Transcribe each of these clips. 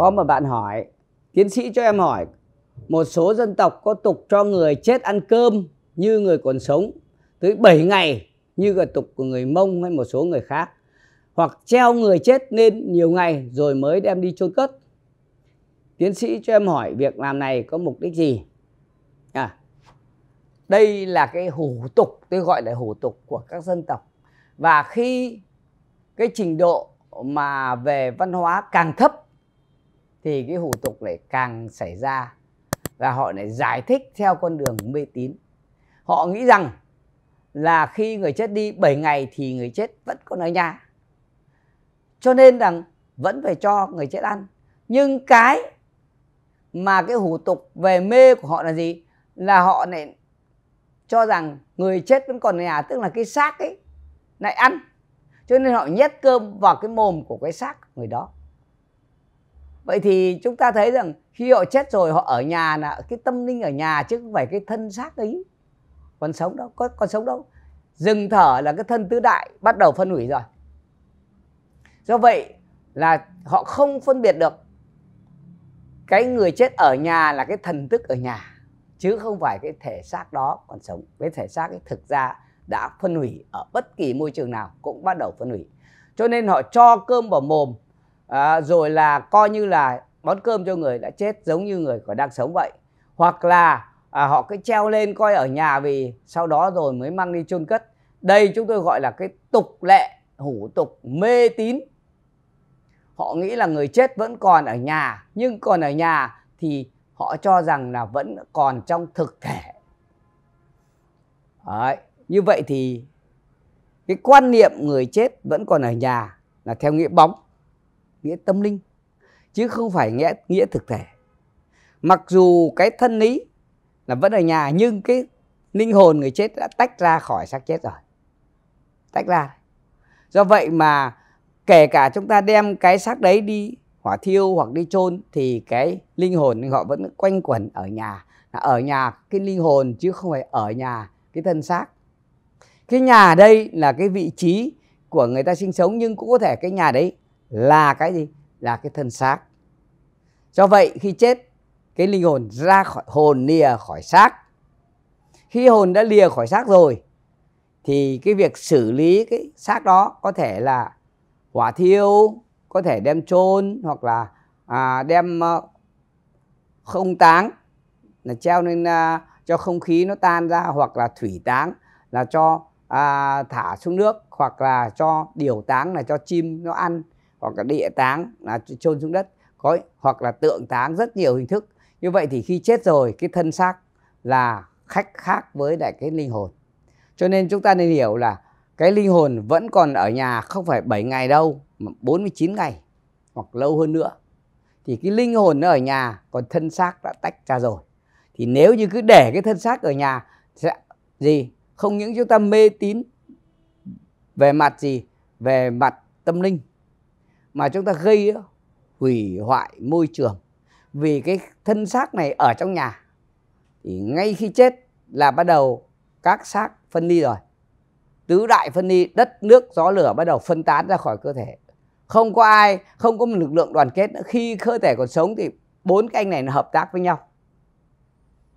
có một bạn hỏi tiến sĩ cho em hỏi một số dân tộc có tục cho người chết ăn cơm như người còn sống tới 7 ngày như là tục của người Mông hay một số người khác hoặc treo người chết lên nhiều ngày rồi mới đem đi chôn cất. Tiến sĩ cho em hỏi việc làm này có mục đích gì? À, đây là cái hủ tục, tôi gọi là hủ tục của các dân tộc. Và khi cái trình độ mà về văn hóa càng thấp thì cái hủ tục lại càng xảy ra và họ lại giải thích theo con đường mê tín họ nghĩ rằng là khi người chết đi 7 ngày thì người chết vẫn còn ở nhà cho nên rằng vẫn phải cho người chết ăn nhưng cái mà cái hủ tục về mê của họ là gì là họ lại cho rằng người chết vẫn còn ở nhà tức là cái xác ấy lại ăn cho nên họ nhét cơm vào cái mồm của cái xác người đó vậy thì chúng ta thấy rằng khi họ chết rồi họ ở nhà là cái tâm linh ở nhà chứ không phải cái thân xác ấy còn sống đâu có còn sống đâu dừng thở là cái thân tứ đại bắt đầu phân hủy rồi do vậy là họ không phân biệt được cái người chết ở nhà là cái thần thức ở nhà chứ không phải cái thể xác đó còn sống cái thể xác ấy thực ra đã phân hủy ở bất kỳ môi trường nào cũng bắt đầu phân hủy cho nên họ cho cơm vào mồm à, rồi là coi như là bón cơm cho người đã chết giống như người còn đang sống vậy hoặc là à, họ cứ treo lên coi ở nhà vì sau đó rồi mới mang đi chôn cất đây chúng tôi gọi là cái tục lệ hủ tục mê tín họ nghĩ là người chết vẫn còn ở nhà nhưng còn ở nhà thì họ cho rằng là vẫn còn trong thực thể Đấy. như vậy thì cái quan niệm người chết vẫn còn ở nhà là theo nghĩa bóng nghĩa tâm linh chứ không phải nghĩa nghĩa thực thể mặc dù cái thân lý là vẫn ở nhà nhưng cái linh hồn người chết đã tách ra khỏi xác chết rồi tách ra do vậy mà kể cả chúng ta đem cái xác đấy đi hỏa thiêu hoặc đi chôn thì cái linh hồn họ vẫn quanh quẩn ở nhà ở nhà cái linh hồn chứ không phải ở nhà cái thân xác cái nhà đây là cái vị trí của người ta sinh sống nhưng cũng có thể cái nhà đấy là cái gì là cái thân xác do vậy khi chết cái linh hồn ra khỏi hồn lìa khỏi xác khi hồn đã lìa khỏi xác rồi thì cái việc xử lý cái xác đó có thể là hỏa thiêu có thể đem chôn hoặc là à, đem ờ, không táng là treo lên à, cho không khí nó tan ra hoặc là thủy táng là cho à, thả xuống nước hoặc là cho điều táng là cho chim nó ăn hoặc là địa táng là chôn xuống đất có hoặc là tượng táng rất nhiều hình thức như vậy thì khi chết rồi cái thân xác là khách khác với lại cái linh hồn cho nên chúng ta nên hiểu là cái linh hồn vẫn còn ở nhà không phải 7 ngày đâu mà 49 ngày hoặc lâu hơn nữa thì cái linh hồn nó ở nhà còn thân xác đã tách ra rồi thì nếu như cứ để cái thân xác ở nhà sẽ gì không những chúng ta mê tín về mặt gì về mặt tâm linh mà chúng ta gây hủy hoại môi trường vì cái thân xác này ở trong nhà thì ngay khi chết là bắt đầu các xác phân ly rồi tứ đại phân ly đất nước gió lửa bắt đầu phân tán ra khỏi cơ thể không có ai không có một lực lượng đoàn kết nữa khi cơ thể còn sống thì bốn cái anh này nó hợp tác với nhau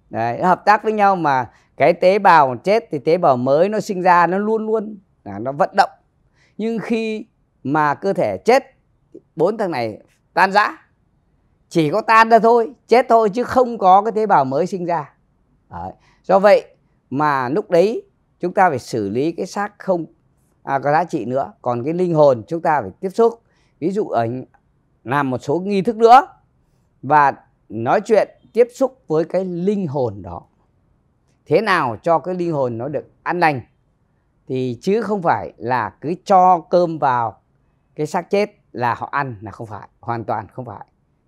Đấy, hợp tác với nhau mà cái tế bào chết thì tế bào mới nó sinh ra nó luôn luôn là nó vận động nhưng khi mà cơ thể chết bốn thằng này tan rã chỉ có tan ra thôi chết thôi chứ không có cái tế bào mới sinh ra đấy. do vậy mà lúc đấy chúng ta phải xử lý cái xác không à, có giá trị nữa còn cái linh hồn chúng ta phải tiếp xúc ví dụ ở làm một số nghi thức nữa và nói chuyện tiếp xúc với cái linh hồn đó thế nào cho cái linh hồn nó được an lành thì chứ không phải là cứ cho cơm vào cái xác chết là họ ăn là không phải hoàn toàn không phải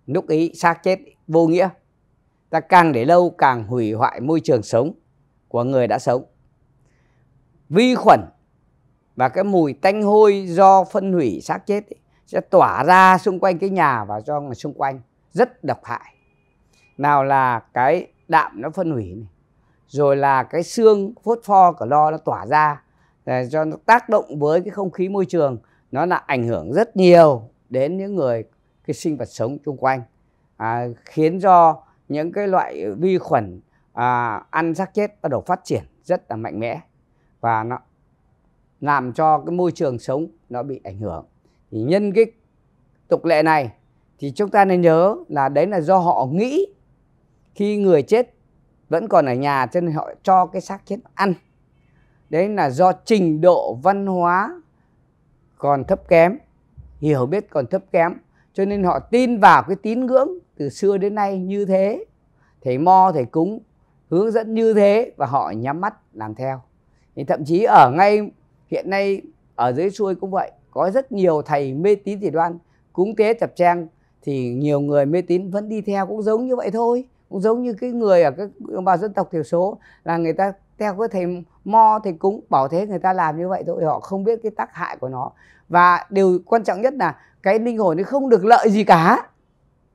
lúc ý xác chết vô nghĩa ta càng để lâu càng hủy hoại môi trường sống của người đã sống vi khuẩn và cái mùi tanh hôi do phân hủy xác chết ấy, sẽ tỏa ra xung quanh cái nhà và do người xung quanh rất độc hại nào là cái đạm nó phân hủy này rồi là cái xương phốt pho của lo nó tỏa ra để cho nó tác động với cái không khí môi trường nó là ảnh hưởng rất nhiều đến những người cái sinh vật sống chung quanh à, khiến do những cái loại vi khuẩn à, ăn xác chết bắt đầu phát triển rất là mạnh mẽ và nó làm cho cái môi trường sống nó bị ảnh hưởng thì nhân cái tục lệ này thì chúng ta nên nhớ là đấy là do họ nghĩ khi người chết vẫn còn ở nhà cho nên họ cho cái xác chết ăn đấy là do trình độ văn hóa còn thấp kém hiểu biết còn thấp kém cho nên họ tin vào cái tín ngưỡng từ xưa đến nay như thế thầy mo thầy cúng hướng dẫn như thế và họ nhắm mắt làm theo thì thậm chí ở ngay hiện nay ở dưới xuôi cũng vậy có rất nhiều thầy mê tín dị đoan cúng tế tập trang thì nhiều người mê tín vẫn đi theo cũng giống như vậy thôi cũng giống như cái người ở các đồng bào dân tộc thiểu số là người ta theo các thầy mo thì cũng bảo thế người ta làm như vậy thôi họ không biết cái tác hại của nó và điều quan trọng nhất là cái linh hồn nó không được lợi gì cả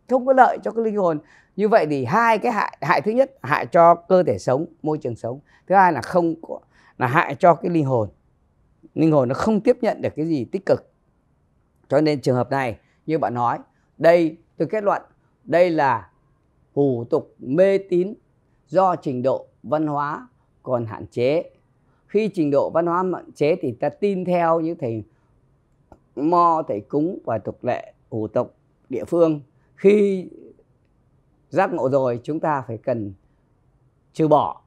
không có lợi cho cái linh hồn như vậy thì hai cái hại hại thứ nhất hại cho cơ thể sống môi trường sống thứ hai là không có là hại cho cái linh hồn linh hồn nó không tiếp nhận được cái gì tích cực cho nên trường hợp này như bạn nói đây tôi kết luận đây là hủ tục mê tín do trình độ văn hóa còn hạn chế khi trình độ văn hóa hạn chế thì ta tin theo những thầy mo thầy cúng và tục lệ hủ tộc địa phương khi giác ngộ rồi chúng ta phải cần trừ bỏ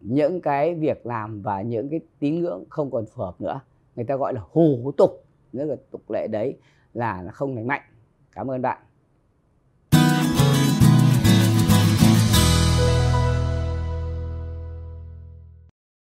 những cái việc làm và những cái tín ngưỡng không còn phù hợp nữa người ta gọi là hủ tục những là tục lệ đấy là không lành mạnh cảm ơn bạn